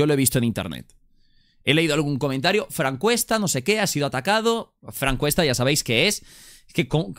Yo lo he visto en internet. He leído algún comentario. Francuesta, no sé qué, ha sido atacado. Francuesta, ya sabéis qué es. Que, ¿cómo,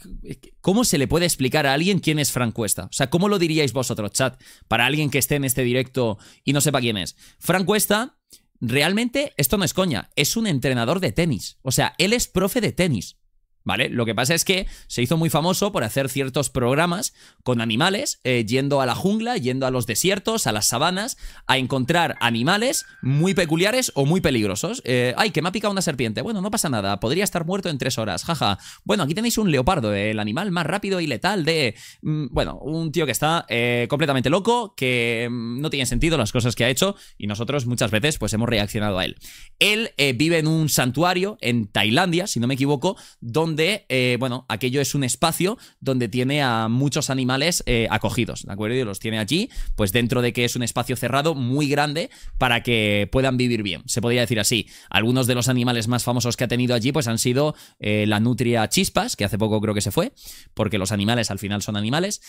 ¿Cómo se le puede explicar a alguien quién es Francuesta? O sea, ¿cómo lo diríais vosotros, chat? Para alguien que esté en este directo y no sepa quién es. Francuesta, realmente, esto no es coña, es un entrenador de tenis. O sea, él es profe de tenis. ¿Vale? Lo que pasa es que se hizo muy famoso por hacer ciertos programas con animales, eh, yendo a la jungla, yendo a los desiertos, a las sabanas, a encontrar animales muy peculiares o muy peligrosos. Eh, ¡Ay, que me ha picado una serpiente! Bueno, no pasa nada, podría estar muerto en tres horas, jaja. Bueno, aquí tenéis un leopardo, el animal más rápido y letal de... Mm, bueno, un tío que está eh, completamente loco, que mm, no tiene sentido las cosas que ha hecho y nosotros muchas veces pues hemos reaccionado a él. Él vive en un santuario en Tailandia, si no me equivoco, donde donde, eh, bueno, aquello es un espacio donde tiene a muchos animales eh, acogidos, ¿de acuerdo? Y los tiene allí, pues dentro de que es un espacio cerrado muy grande para que puedan vivir bien, se podría decir así. Algunos de los animales más famosos que ha tenido allí, pues han sido eh, la nutria chispas, que hace poco creo que se fue, porque los animales al final son animales,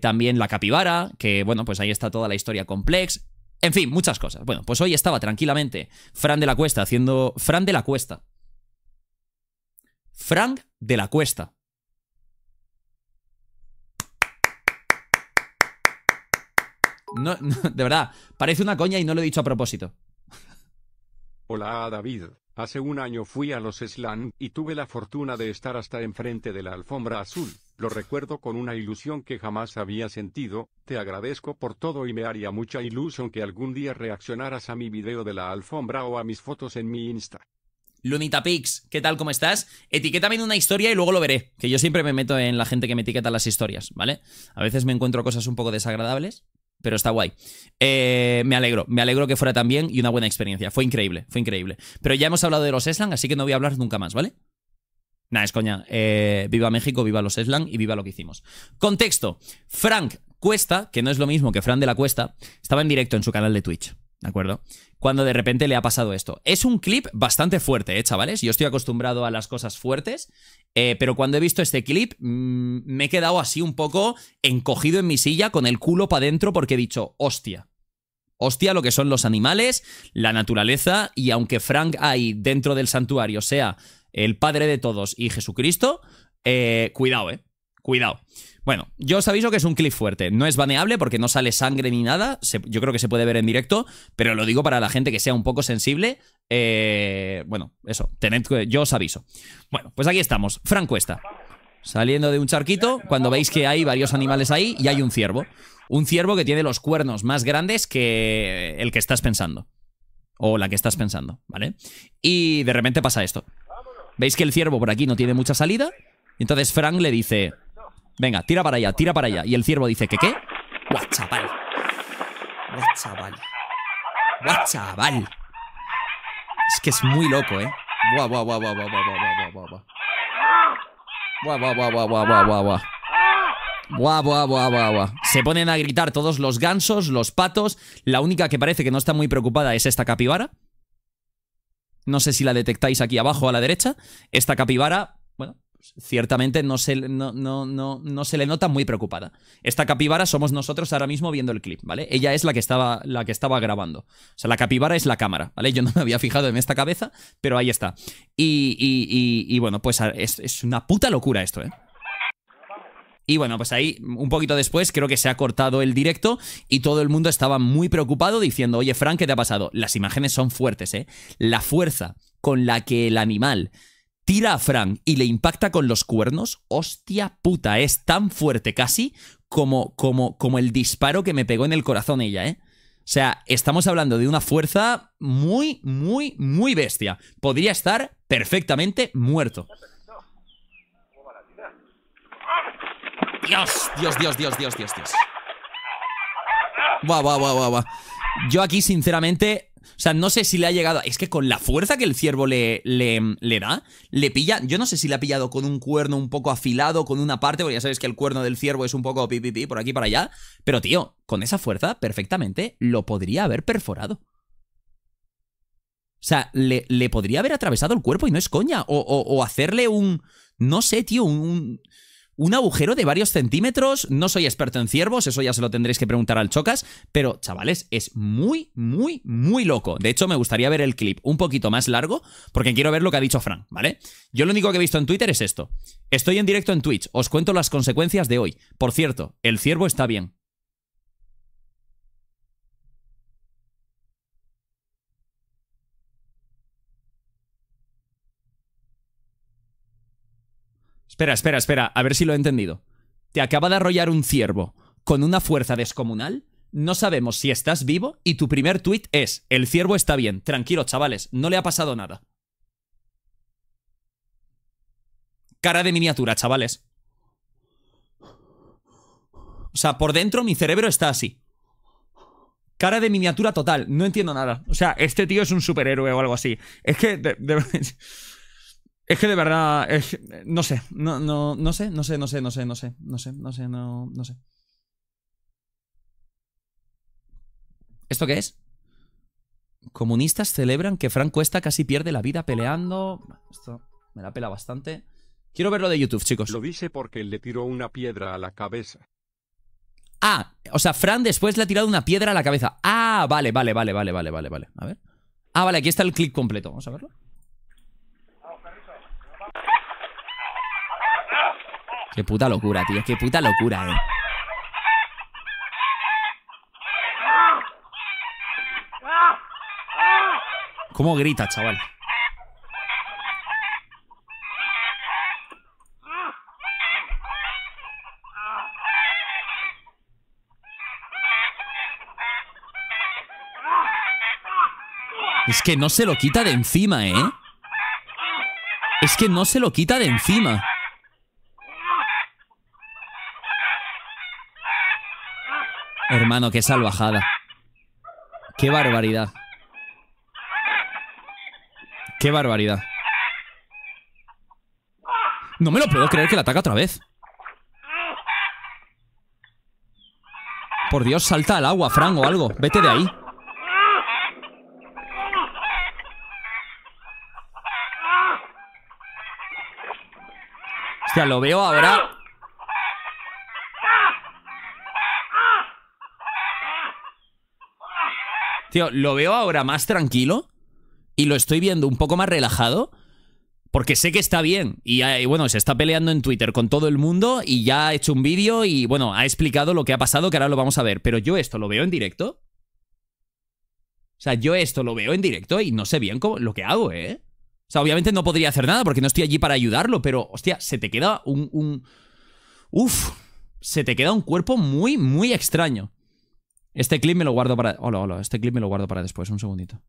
también la capibara, que bueno, pues ahí está toda la historia complex, en fin, muchas cosas. Bueno, pues hoy estaba tranquilamente Fran de la Cuesta haciendo. Fran de la Cuesta. Frank de la Cuesta. No, de verdad, parece una coña y no lo he dicho a propósito. Hola David, hace un año fui a los Slam y tuve la fortuna de estar hasta enfrente de la alfombra azul. Lo recuerdo con una ilusión que jamás había sentido, te agradezco por todo y me haría mucha ilusión que algún día reaccionaras a mi video de la alfombra o a mis fotos en mi Insta. Lunitapix, ¿qué tal? ¿Cómo estás? Etiquétame en una historia y luego lo veré, que yo siempre me meto en la gente que me etiqueta las historias, ¿vale? A veces me encuentro cosas un poco desagradables, pero está guay. Eh, me alegro, me alegro que fuera tan bien y una buena experiencia. Fue increíble, fue increíble. Pero ya hemos hablado de los Eslan, así que no voy a hablar nunca más, ¿vale? Nah, es coña. Eh, viva México, viva los Eslan y viva lo que hicimos. Contexto. Frank Cuesta, que no es lo mismo que Fran de la Cuesta, estaba en directo en su canal de Twitch. ¿De acuerdo? Cuando de repente le ha pasado esto. Es un clip bastante fuerte, ¿eh, chavales? Yo estoy acostumbrado a las cosas fuertes, eh, pero cuando he visto este clip mm, me he quedado así un poco encogido en mi silla con el culo para adentro porque he dicho, hostia. Hostia, lo que son los animales, la naturaleza, y aunque Frank ahí dentro del santuario sea el padre de todos y Jesucristo, cuidado, eh. Cuidado. Eh, bueno, yo os aviso que es un clip fuerte. No es baneable porque no sale sangre ni nada. yo creo que se puede ver en directo, pero lo digo para la gente que sea un poco sensible. Eh, bueno, eso, tened, yo os aviso. Bueno, pues aquí estamos. Frank Cuesta. Saliendo de un charquito, cuando veis que hay varios animales ahí y hay un ciervo. Un ciervo que tiene los cuernos más grandes que el que estás pensando. O la que estás pensando, ¿vale? Y de repente pasa esto. Veis que el ciervo por aquí no tiene mucha salida. Entonces Frank le dice, Venga, tira para allá, tira para allá. Y el ciervo dice, ¿qué qué? Guau, chaval. Guau, chaval. chaval. Es que es muy loco, ¿eh? Guau, guau, guau, guau, guau, guau, guau, guau, guau. Guau, guau, guau, guau, guau, guau, guau. buah, buah, buah, Se ponen a gritar todos los gansos, los patos. La única que parece que no está muy preocupada es esta capibara. No sé si la detectáis aquí abajo a la derecha. Esta capibara ciertamente no se, no, no, se le nota muy preocupada. Esta capibara somos nosotros ahora mismo viendo el clip, ¿vale? Ella es la que estaba, la que estaba grabando. O sea, la capibara es la cámara, ¿vale? Yo no me había fijado en esta cabeza, pero ahí está. Y, bueno, pues es, es una puta locura esto, ¿eh? Y bueno, pues ahí un poquito después creo que se ha cortado el directo y todo el mundo estaba muy preocupado diciendo, oye Frank, ¿qué te ha pasado? Las imágenes son fuertes, ¿eh? La fuerza con la que el animal tira a Frank y le impacta con los cuernos, hostia puta, es tan fuerte casi como, como, como el disparo que me pegó en el corazón ella, ¿eh? O sea, estamos hablando de una fuerza muy, muy, muy bestia. Podría estar perfectamente muerto. Dios, Dios, Dios, Dios, Dios, Dios, Dios. Yo aquí, sinceramente, o sea, no sé si le ha llegado. Es que con la fuerza que el ciervo le, le, le, da, le pilla. Yo no sé si le ha pillado con un cuerno un poco afilado, con una parte, porque ya sabes que el cuerno del ciervo es un poco pipipi por aquí para allá. Pero tío, con esa fuerza, perfectamente lo podría haber perforado. O sea, le, podría haber atravesado el cuerpo y no es coña. O, o, hacerle un. No sé, tío, un un agujero de varios centímetros. No soy experto en ciervos, eso ya se lo tendréis que preguntar al Chocas, pero chavales, es muy, muy, muy loco. De hecho, me gustaría ver el clip un poquito más largo porque quiero ver lo que ha dicho Frank, ¿vale? Yo lo único que he visto en Twitter es esto. Estoy en directo en Twitch, os cuento las consecuencias de hoy. Por cierto, el ciervo está bien. Espera, espera, espera, a ver si lo he entendido. Te acaba de arrollar un ciervo con una fuerza descomunal. No sabemos si estás vivo y tu primer tuit es, el ciervo está bien, tranquilo chavales, no le ha pasado nada. Cara de miniatura, chavales. O sea, por dentro mi cerebro está así. Cara de miniatura total, no entiendo nada. O sea, este tío es un superhéroe o algo así. Es que... Es que de verdad, no sé, no, no, no sé, no sé, no sé, no sé, no sé, no sé, no sé, no, no sé. ¿Esto qué es? Comunistas celebran que Frank Cuesta casi pierde la vida peleando. Esto me la pela bastante. Quiero verlo de YouTube, chicos. Lo dice porque le tiró una piedra a la cabeza. Ah, o sea, Fran después le ha tirado una piedra a la cabeza. Ah, vale, vale, vale, vale, vale, vale, vale. A ver. Ah, vale, aquí está el clip completo. Vamos a verlo. Qué puta locura, tío. Qué puta locura, eh. ¿Cómo grita, chaval? Es que no se lo quita de encima, ¿eh? Es que no se lo quita de encima. Mano, qué salvajada. Qué barbaridad. Qué barbaridad. No me lo puedo creer que la ataca otra vez. Por Dios, salta al agua, Fran, o algo. Vete de ahí. Hostia, lo veo ahora Tío, lo veo ahora más tranquilo y lo estoy viendo un poco más relajado porque sé que está bien ah, y, bueno, se está peleando en Twitter con todo el mundo y ya ha hecho un vídeo y bueno, ha explicado lo que ha pasado que ahora lo vamos a ver, pero yo esto lo veo en directo. O sea, yo esto lo veo en directo y no sé bien cómo, lo que hago, ¿eh? O sea, obviamente no podría hacer nada porque no estoy allí para ayudarlo, pero hostia, se te queda un... un... Uf, se te queda un cuerpo muy, muy extraño. Este clip me lo guardo para... este clip me lo guardo para después, un segundito.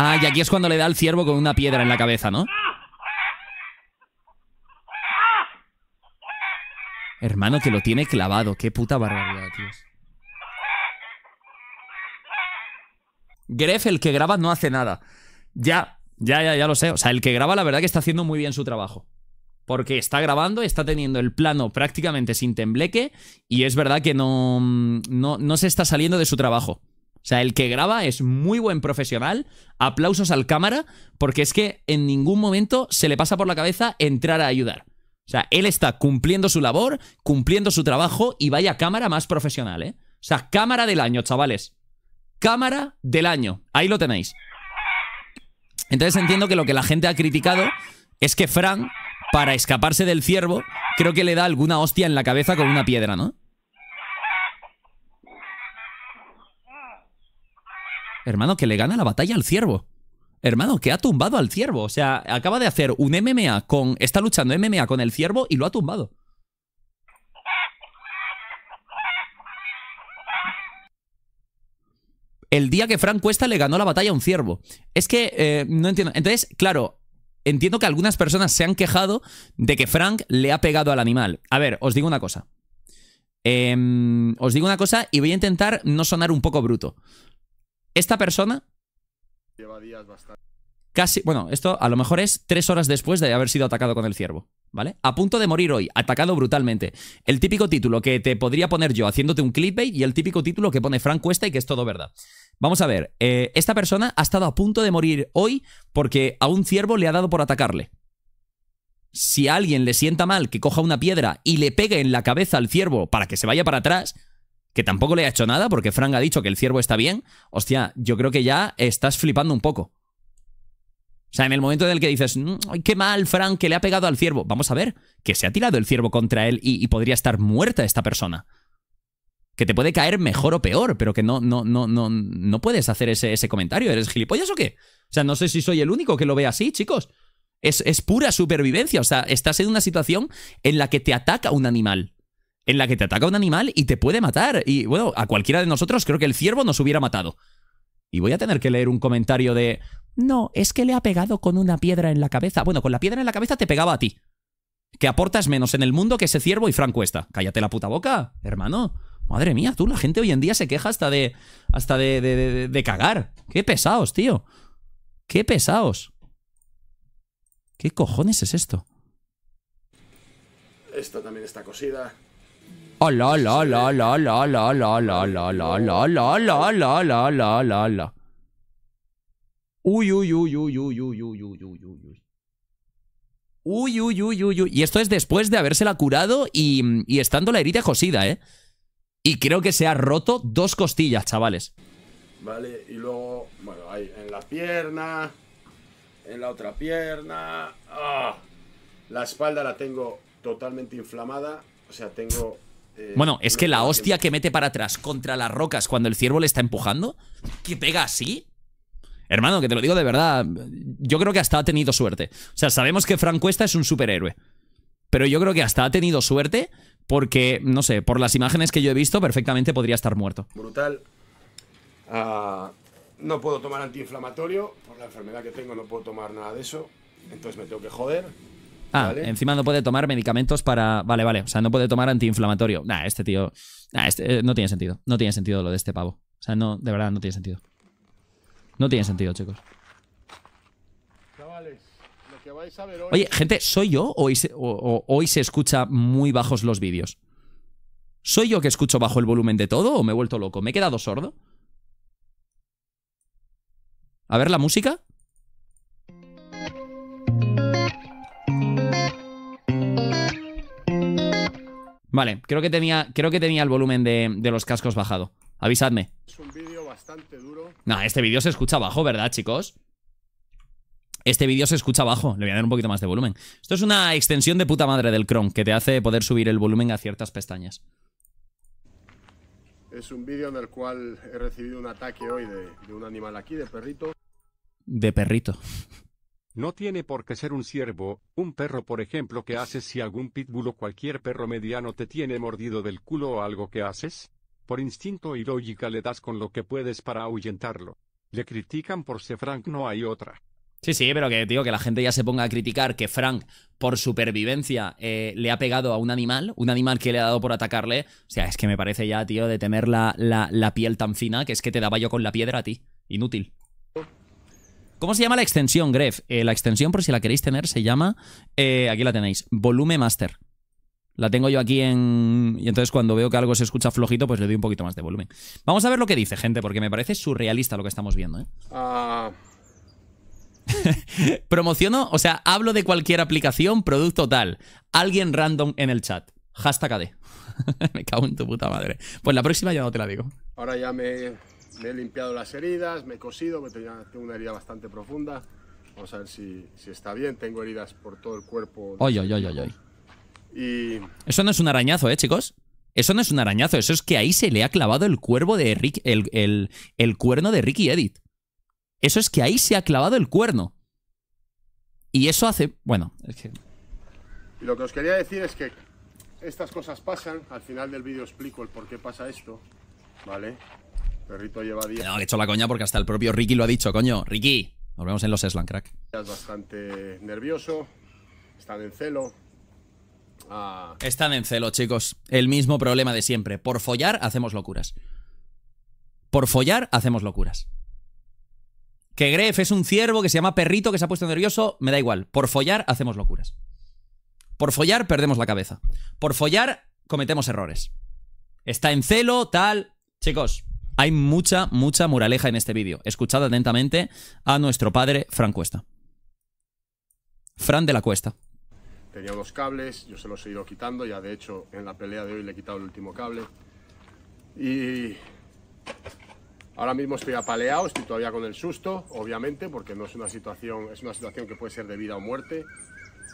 Ah, y aquí es cuando le da al ciervo con una piedra en la cabeza, ¿no? Hermano, que lo tiene clavado. Qué puta barbaridad, tío. Gref, el que graba, no hace nada. Ya, ya, ya, ya lo sé. O sea, el que graba, la verdad que está haciendo muy bien su trabajo porque está grabando, está teniendo el plano prácticamente sin tembleque y es verdad que mm, no, no, se está saliendo de su trabajo. O sea, el que graba es muy buen profesional, aplausos al cámara, porque es que en ningún momento se le pasa por la cabeza entrar a ayudar. O sea, él está cumpliendo su labor, cumpliendo su trabajo y vaya cámara más profesional, ¿eh? O sea, cámara del año, chavales. Cámara del año. Ahí lo tenéis. Entonces entiendo que lo que la gente ha criticado es que Fran para escaparse del ciervo, creo que le da alguna hostia en la cabeza con una piedra, ¿no? Hermano, que le gana la batalla al ciervo. Hermano, que ha tumbado al ciervo. O sea, acaba de hacer un MMA con... Está luchando MMA con el ciervo y lo ha tumbado. El día que Frank Cuesta le ganó la batalla a un ciervo. Es que, eh, no entiendo. Entonces, claro, entiendo que algunas personas se han quejado de que Frank le ha pegado al animal. A ver, os digo una cosa. Em, os digo una cosa y voy a intentar no sonar un poco bruto. Esta persona... Lleva días bastante. Casi, bueno, esto a lo mejor es tres horas después de haber sido atacado con el ciervo, ¿vale? A punto de morir hoy, atacado brutalmente. El típico título que te podría poner yo haciéndote un clickbait y el típico título que pone Frank Cuesta y que es todo verdad. Vamos a ver, eh, esta persona ha estado a punto de morir hoy porque a un ciervo le ha dado por atacarle. Si alguien le sienta mal que coja una piedra y le pegue en la cabeza al ciervo para que se vaya para atrás, que tampoco le ha hecho nada porque Frank ha dicho que el ciervo está bien, hostia, yo creo que ya estás flipando un poco. O sea, en el momento en el que dices, mm, qué mal, Frank, que le ha pegado al ciervo. Vamos a ver, que se ha tirado el ciervo contra él y podría estar muerta esta persona que te puede caer mejor o peor, pero que no, no, no, no, no puedes hacer ese, comentario. ¿Eres gilipollas o qué? O sea, no sé si soy el único que lo ve así, chicos. Es, pura supervivencia. O sea, estás en una situación en la que te ataca un animal. En la que te ataca un animal y te puede matar. Y bueno, a cualquiera de nosotros creo que el ciervo nos hubiera matado. Y voy a tener que leer un comentario de... No, es que le ha pegado con una piedra en la cabeza. Bueno, con la piedra en la cabeza te pegaba a ti. Que aportas menos en el mundo que ese ciervo y Frank Cuesta. Cállate la puta boca, hermano. Madre mía, tú, la gente hoy en día se queja hasta de. hasta de, de, de, cagar. Qué pesados, tío. Qué pesados. ¿Qué cojones es esto? Esto también está cosida. Hola, hola, hola, hola, hola, hola, hola, hola, hola, hola, hola, hola, Uy, uy, uy, uy, uy, uy, uy, uy, uy, uy, uy. Uy, uy, uy, uy, uy. Y esto es después de habérsela curado y, y estando la herida cosida, ¿eh? Y creo que se ha roto dos costillas, chavales. Vale, y luego, bueno, ahí, en la pierna, en la otra pierna. Ah, la espalda la tengo totalmente inflamada. O sea, tengo. Eh, bueno, es que la hostia que mete para atrás contra las rocas cuando el ciervo le está empujando, que pega así. Hermano, que te lo digo de verdad, yo creo que hasta ha tenido suerte. O sea, sabemos que Frank Cuesta es un superhéroe. Pero yo creo que hasta ha tenido suerte porque, no sé, por las imágenes que yo he visto, perfectamente podría estar muerto. Brutal. Ah, no puedo tomar antiinflamatorio. Por la enfermedad que tengo no puedo tomar nada de eso. Entonces me tengo que joder. Ah, encima no puede tomar medicamentos para... Vale, vale. O sea, no puede tomar antiinflamatorio. Nah, este tío... Este, eh, no tiene sentido. No tiene sentido lo de este pavo. O sea, no, de verdad, no tiene sentido. No tiene sentido, chicos. Oye, gente, ¿soy yo o hoy, se, escuchan escucha muy bajos los vídeos? ¿Soy yo que escucho bajo el volumen de todo o me he vuelto loco? ¿Me he quedado sordo? A ver la música. Vale, creo que tenía, creo que tenía el volumen de, los cascos bajado. Avisadme. Es un vídeo bastante duro. este vídeo se escucha bajo, ¿verdad, chicos? Este vídeo se escucha abajo, le voy a dar un poquito más de volumen. Esto es una extensión de puta madre del Chrome que te hace poder subir el volumen a ciertas pestañas. Es un vídeo en el cual he recibido un ataque hoy de, un animal aquí, de perrito. De perrito. No tiene por qué ser un ciervo, un perro por ejemplo que haces si algún pitbull o cualquier perro mediano te tiene mordido del culo o algo que haces. Por instinto y lógica le das con lo que puedes para ahuyentarlo. Le critican por ser frank no hay otra. Sí, sí, pero que, tío, que la gente ya se ponga a criticar que Frank, por supervivencia, eh, le ha pegado a un animal, un animal que le ha dado por atacarle. O sea, es que me parece ya, tío, de tener la, piel tan fina que es que te daba yo con la piedra a ti. Inútil. ¿Cómo se llama la extensión, Gref? Eh, la extensión, por si la queréis tener, se llama. Eh, aquí la tenéis, Volume Master. La tengo yo aquí en. Y entonces cuando veo que algo se escucha flojito, pues le doy un poquito más de volumen. Vamos a ver lo que dice, gente, porque me parece surrealista lo que estamos viendo, ¿eh? Ah... Promociono, o sea, hablo de cualquier aplicación, producto tal. Alguien random en el chat. Hashtag AD. me cago en tu puta madre. Pues la próxima ya no te la digo. Ahora ya me, he limpiado las heridas, me he cosido, tengo, una herida bastante profunda. Vamos a ver si, está bien. Tengo heridas por todo el cuerpo. Eso no es un arañazo, ¿eh, chicos? Eso no es un arañazo. Eso es que ahí se le ha clavado el cuervo de Ricky el, cuerno de Ricky Edith eso es que ahí se ha clavado el cuerno. Y eso hace. Bueno, es que. Lo que os quería decir es que estas cosas pasan. Al final del vídeo explico el por qué pasa esto. ¿Vale? Perrito lleva días. No, he hecho la coña porque hasta el propio Ricky lo ha dicho, coño. Ricky, nos vemos en los Slam Crack. Estás bastante nervioso. Están en celo. Ah. Están en celo, chicos. El mismo problema de siempre. Por follar hacemos locuras. Por follar hacemos locuras. Que Gref es un ciervo que se llama perrito que se ha puesto nervioso, me da igual. Por follar hacemos locuras. Por follar perdemos la cabeza. Por follar cometemos errores. Está en celo, tal. Chicos, hay mucha, mucha muraleja en este vídeo. Escuchad atentamente a nuestro padre Fran Cuesta. Fran de la Cuesta. Tenía dos cables, yo se los he ido quitando, ya de hecho en la pelea de hoy le he quitado el último cable. Y Ahora mismo estoy apaleado, estoy todavía con el susto, obviamente, porque no es una situación, es una situación que puede ser de vida o muerte.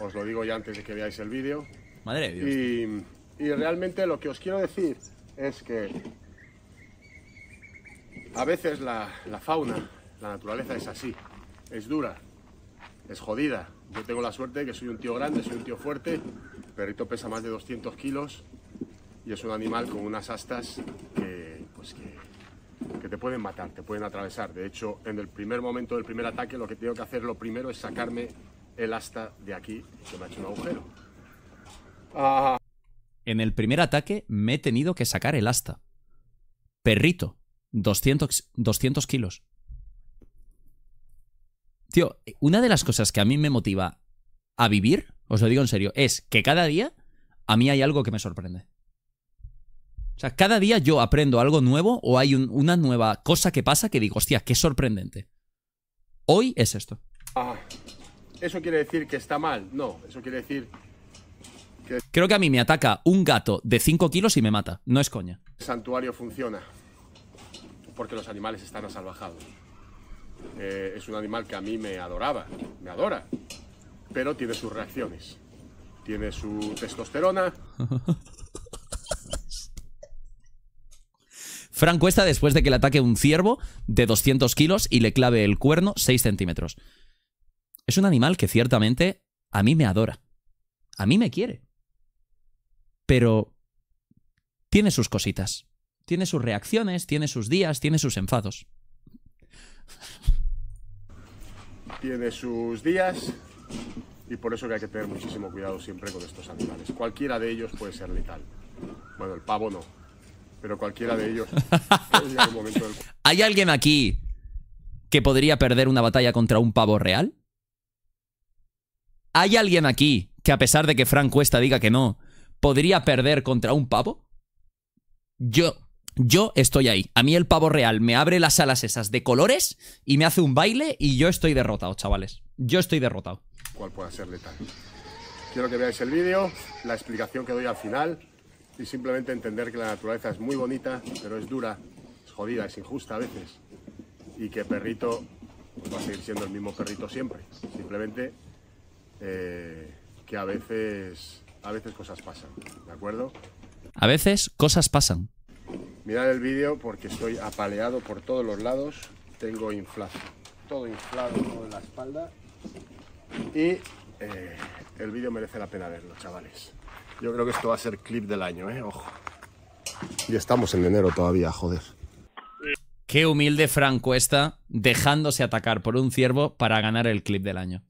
Os lo digo ya antes de que veáis el vídeo. Madre de Dios. Y, realmente lo que os quiero decir es que a veces la, fauna, la naturaleza es así, es dura, es jodida. Yo tengo la suerte de que soy un tío grande, soy un tío fuerte. El perrito pesa más de 200 kilos y es un animal con unas astas que, pues que te pueden matar, te pueden atravesar. De hecho, en el primer momento del primer ataque lo que tengo que hacer lo primero es sacarme el asta de aquí, que me ha hecho un agujero. Ah. En el primer ataque me he tenido que sacar el asta. Perrito, 200, 200 kilos. Tío, una de las cosas que a mí me motiva a vivir, os lo digo en serio, es que cada día a mí hay algo que me sorprende. O sea, cada día yo aprendo algo nuevo o hay una nueva cosa que pasa que digo, hostia, qué sorprendente. Hoy es esto. Ah, eso quiere decir que está mal. No, eso quiere decir que... Creo que a mí me ataca un gato de 5 kilos y me mata. No es coña. El santuario funciona porque los animales están asalvajados. Eh, es un animal que a mí me adoraba, me adora, pero tiene sus reacciones. Tiene su testosterona. Fran Cuesta después de que le ataque un ciervo de 200 kilos y le clave el cuerno 6 centímetros. Es un animal que ciertamente a mí me adora. A mí me quiere. Pero tiene sus cositas. Tiene sus reacciones, tiene sus días, tiene sus enfados. Tiene sus días y por eso que hay que tener muchísimo cuidado siempre con estos animales. Cualquiera de ellos puede ser letal. Bueno, el pavo no, pero cualquiera de ellos. ¿Hay alguien aquí que podría perder una batalla contra un pavo real? ¿Hay alguien aquí que a pesar de que Frank Cuesta diga que no, podría perder contra un pavo? Yo, yo estoy ahí. A mí el pavo real me abre las alas esas de colores y me hace un baile y yo estoy derrotado, chavales. Yo estoy derrotado. ¿Cuál puede ser letal? Quiero que veáis el vídeo, la explicación que doy al final y simplemente entender que la naturaleza es muy bonita, pero es dura, es jodida, es injusta a veces y que perrito pues, va a seguir siendo el mismo perrito siempre. Simplemente eh, que a veces, a veces cosas pasan, ¿de acuerdo? A veces cosas pasan. Mirad el vídeo porque estoy apaleado por todos los lados, tengo inflado, todo inflado, en la espalda y eh, el vídeo merece la pena verlo, chavales. Yo creo que esto va a ser clip del año, ¿eh? Ojo. Y estamos en enero todavía, joder. Qué humilde Franco Cuesta dejándose atacar por un ciervo para ganar el clip del año.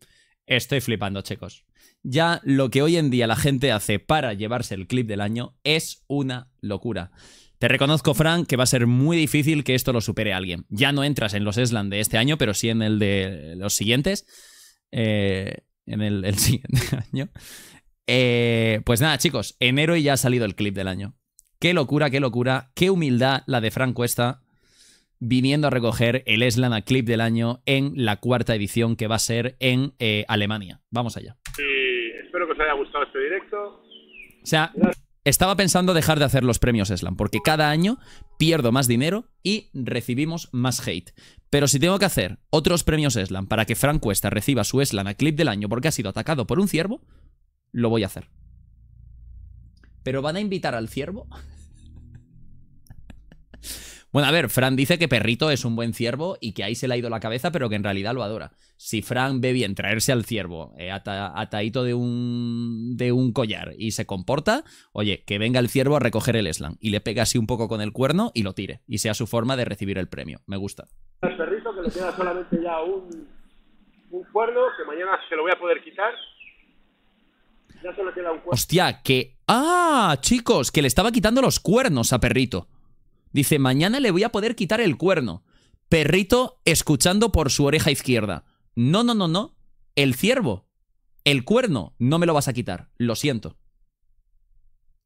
Estoy flipando, chicos. Ya lo que hoy en día la gente hace para llevarse el clip del año es una locura. Te reconozco, Frank, que va a ser muy difícil que esto lo supere alguien. Ya no entras en los Eslan de este año, pero sí en el de los siguientes. Eh, en el, siguiente año. Eh, pues nada, chicos, enero y ya ha salido el clip del año. Qué locura, qué locura, qué humildad la de Frank Cuesta viniendo a recoger el a Clip del año en la cuarta edición que va a ser en eh, Alemania. Vamos allá. Sí, espero que os haya gustado este directo. O sea, estaba pensando dejar de hacer los premios Slam, porque cada año pierdo más dinero y recibimos más hate. Pero si tengo que hacer otros premios Eslan para que Frank Cuesta reciba su Eslan a clip del año porque ha sido atacado por un ciervo, lo voy a hacer. ¿Pero van a invitar al ciervo? Bueno, a ver, Fran dice que Perrito es un buen ciervo y que ahí se le ha ido la cabeza, pero que en realidad lo adora. Si Fran ve bien traerse al ciervo eh, atadito de un, de un collar y se comporta, oye, que venga el ciervo a recoger el slam y le pega así un poco con el cuerno y lo tire. Y sea su forma de recibir el premio. Me gusta. El perrito que le queda solamente ya un, un cuerno que mañana se lo voy a poder quitar Hostia, que... Ah, chicos, que le estaba quitando los cuernos a perrito. Dice, mañana le voy a poder quitar el cuerno. Perrito escuchando por su oreja izquierda. No, no, no, no. El ciervo. El cuerno. No me lo vas a quitar. Lo siento.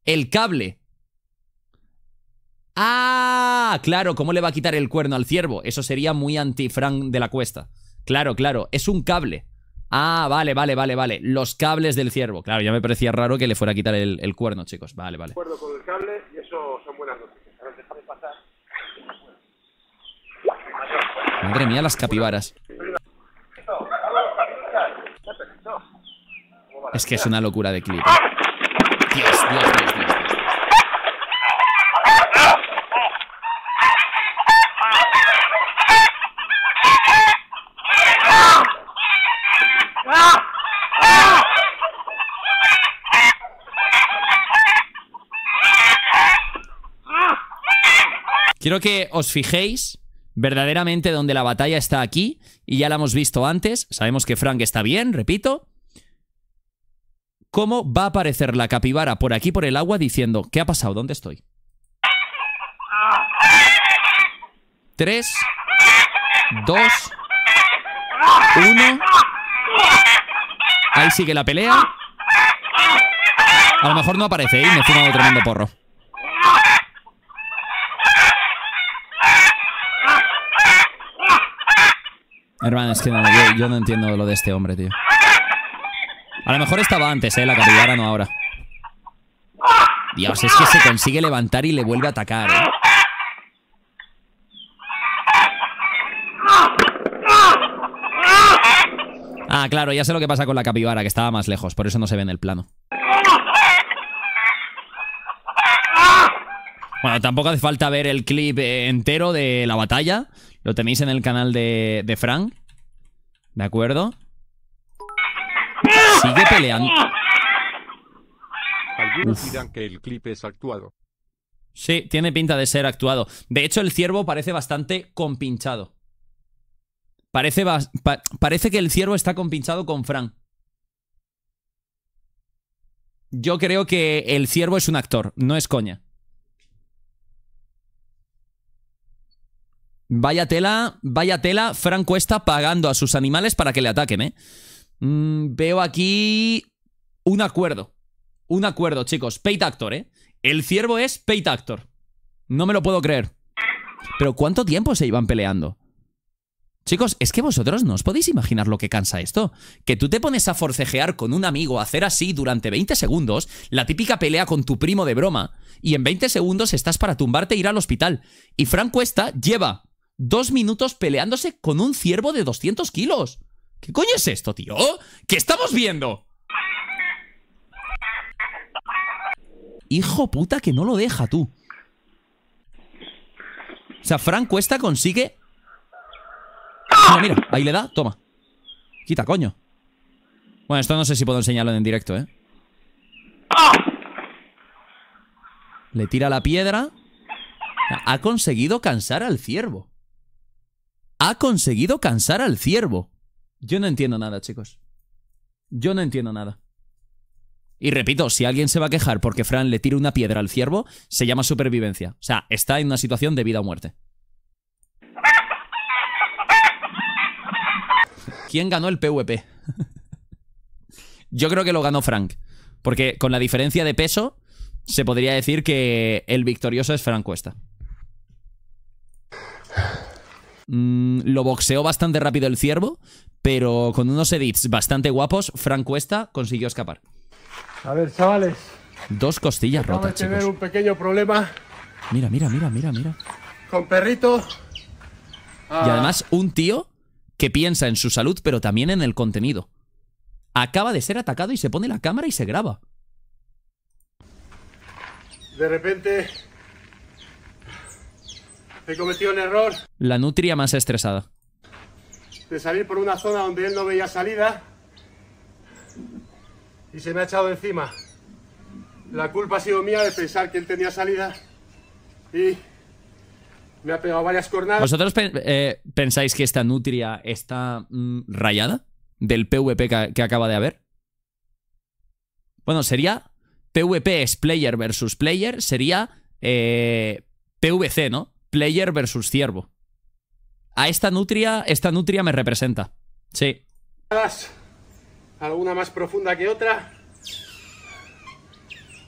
El cable. Ah, claro, ¿cómo le va a quitar el cuerno al ciervo? Eso sería muy anti de la cuesta. Claro, claro, es un cable. Ah, vale, vale, vale, vale. Los cables del ciervo. Claro, ya me parecía raro que le fuera a quitar el, cuerno, chicos. Vale, vale. Madre mía, las capibaras. Es que es una locura de clip. ¿eh? Dios, Dios, Dios, Dios. que os fijéis verdaderamente donde la batalla está aquí, y ya la hemos visto antes, sabemos que Frank está bien, repito. ¿Cómo va a aparecer la capibara por aquí, por el agua, diciendo, ¿qué ha pasado? ¿Dónde estoy? Tres, dos, uno. Ahí sigue la pelea. A lo mejor no aparece, y me he fumado tremendo porro. Hermano, es no, yo, no entiendo lo de este hombre, tío. A lo mejor estaba antes, eh, la capibara, no ahora. Dios, es que se consigue levantar y le vuelve a atacar, eh. Ah, claro, ya sé lo que pasa con la capibara, que estaba más lejos, por eso no se ve en el plano. Bueno, tampoco hace falta ver el clip eh, entero de la batalla. Lo tenéis en el canal de, de Frank. ¿De acuerdo? Sigue peleando. Algunos que el clip es actuado. Sí, tiene pinta de ser actuado. De hecho, el ciervo parece bastante compinchado. Parece, parece que el ciervo está compinchado con Frank. Yo creo que el ciervo es un actor, no es coña. Vaya tela, vaya tela, Frank Cuesta pagando a sus animales para que le ataquen, ¿eh? Mm, veo aquí un acuerdo. Un acuerdo, chicos. Pay actor, ¿eh? El ciervo es Pay actor. No me lo puedo creer. Pero ¿cuánto tiempo se iban peleando? Chicos, es que vosotros no os podéis imaginar lo que cansa esto. Que tú te pones a forcejear con un amigo, a hacer así durante 20 segundos, la típica pelea con tu primo de broma, y en 20 segundos estás para tumbarte e ir al hospital. Y Frank Cuesta lleva dos minutos peleándose con un ciervo de 200 kilos. ¿Qué coño es esto, tío? ¿Qué estamos viendo? Hijo puta que no lo deja, tú. O sea, Frank Cuesta consigue... Mira, mira, ahí le da, toma. Quita, coño. Bueno, esto no sé si puedo enseñarlo en directo, ¿eh? Le tira la piedra. Ha conseguido cansar al ciervo ha conseguido cansar al ciervo. Yo no entiendo nada, chicos. Yo no entiendo nada. Y repito, si alguien se va a quejar porque Fran le tira una piedra al ciervo, se llama supervivencia. O sea, está en una situación de vida o muerte. ¿Quién ganó el PvP? Yo creo que lo ganó Frank. Porque con la diferencia de peso, se podría decir que el victorioso es Frank Cuesta. Mm, lo boxeó bastante rápido el ciervo, pero con unos edits bastante guapos, Frank Cuesta consiguió escapar. A ver, chavales. Dos costillas rotas, chicos. tener un pequeño problema. Mira, mira, mira, mira, mira. Con perrito. Y además un tío que piensa en su salud, pero también en el contenido. Acaba de ser atacado y se pone la cámara y se graba. De repente He cometido un error. La nutria más estresada. De salir por una zona donde él no veía salida. Y se me ha echado encima. La culpa ha sido mía de pensar que él tenía salida. Y me ha pegado varias cornadas. ¿Vosotros eh, pensáis que esta nutria está mm, rayada del PvP que, acaba de haber? Bueno, sería PvP es player versus player, sería eh, PvC, ¿no? Player versus ciervo. A esta nutria, esta nutria me representa. Sí. Alguna más profunda que otra.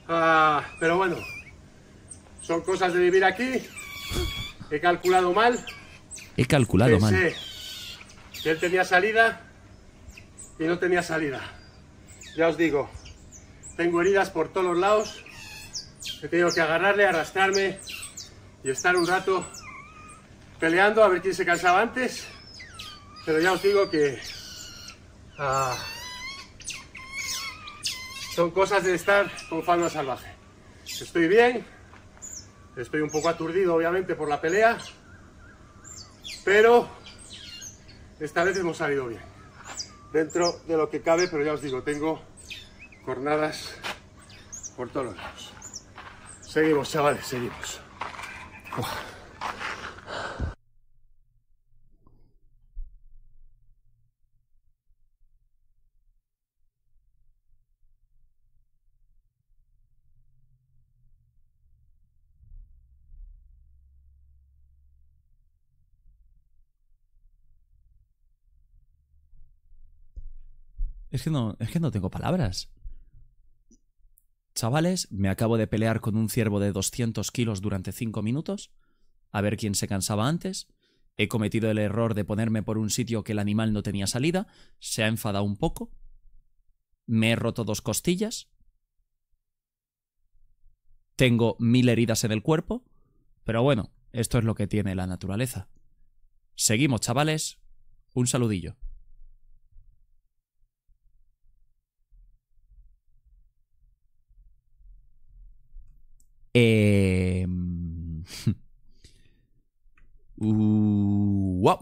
Ah, pero bueno, son cosas de vivir aquí. He calculado mal. He calculado mal. Que él tenía salida y no tenía salida. Ya os digo, tengo heridas por todos los lados. He tenido que agarrarle, arrastrarme, y estar un rato peleando a ver quién se cansaba antes. Pero ya os digo que ah, son cosas de estar con fauna salvaje. Estoy bien, estoy un poco aturdido obviamente por la pelea, pero esta vez hemos salido bien. Dentro de lo que cabe, pero ya os digo, tengo cornadas por todos lados. Seguimos, chavales, seguimos. Es que no, es que no tengo palabras. Chavales, me acabo de pelear con un ciervo de 200 kilos durante 5 minutos. A ver quién se cansaba antes. He cometido el error de ponerme por un sitio que el animal no tenía salida. Se ha enfadado un poco. Me he roto dos costillas. Tengo mil heridas en el cuerpo. Pero bueno, esto es lo que tiene la naturaleza. Seguimos, chavales. Un saludillo. Em, uh,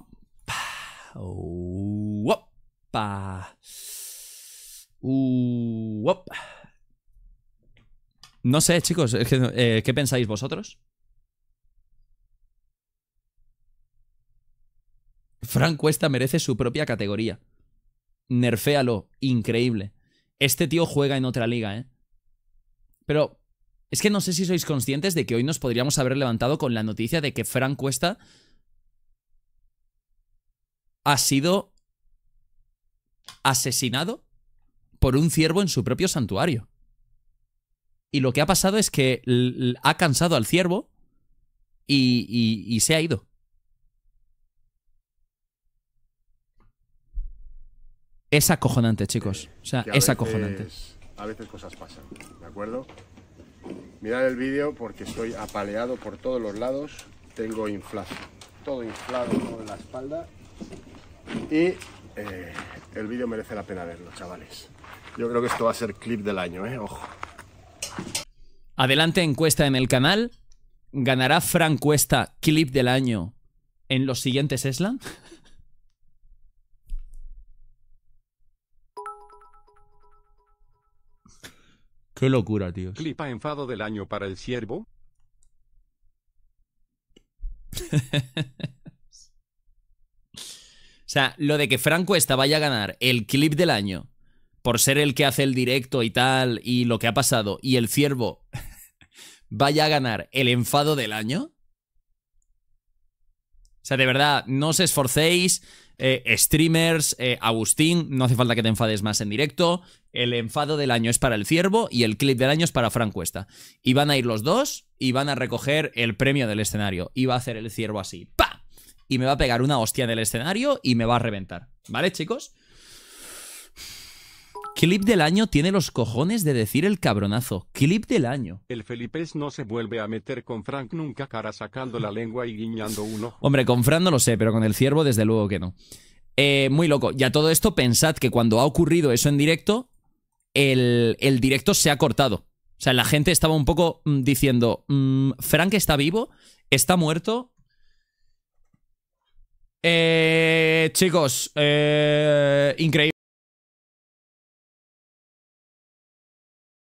uh, uh, no sé, chicos, eh, ¿qué pensáis vosotros? Frank Cuesta merece su propia categoría. Nerféalo, increíble. Este tío juega en otra liga, ¿eh? Pero es que no sé si sois conscientes de que hoy nos podríamos haber levantado con la noticia de que Frank Cuesta ha sido asesinado por un ciervo en su propio santuario. Y lo que ha pasado es que ha cansado al ciervo y, se ha ido. Es acojonante, chicos. O sea, es acojonante. A veces cosas pasan, ¿de acuerdo? Mirad el vídeo porque estoy apaleado por todos los lados. Tengo inflado, todo inflado en la espalda. Y eh, el vídeo merece la pena verlo, chavales. Yo creo que esto va a ser clip del año, ¿eh? Ojo. Adelante encuesta en el canal. ¿Ganará Fran Cuesta clip del año en los siguientes Eslan? Qué locura, tío. Clipa enfado del año para el ciervo. O sea, lo de que Franco esta vaya a ganar el clip del año por ser el que hace el directo y tal, y lo que ha pasado, y el ciervo vaya a ganar el enfado del año, o sea, de verdad, no os esforcéis. Eh, streamers, eh, Agustín, no hace falta que te enfades más en directo. El enfado del año es para el ciervo y el clip del año es para Fran Cuesta. Y van a ir los dos y van a recoger el premio del escenario. Y va a hacer el ciervo así. ¡Pa! Y me va a pegar una hostia en el escenario y me va a reventar. ¿Vale, chicos? Clip del año tiene los cojones de decir el cabronazo. Clip del año. El Felipe no se vuelve a meter con Frank nunca cara sacando la lengua y guiñando uno. Hombre, con Frank no lo sé, pero con el ciervo desde luego que no. Eh, muy loco. Y a todo esto pensad que cuando ha ocurrido eso en directo, el, directo se ha cortado. O sea, la gente estaba un poco mm, diciendo, mm, Frank está vivo, está muerto, eh, chicos, eh, increíble.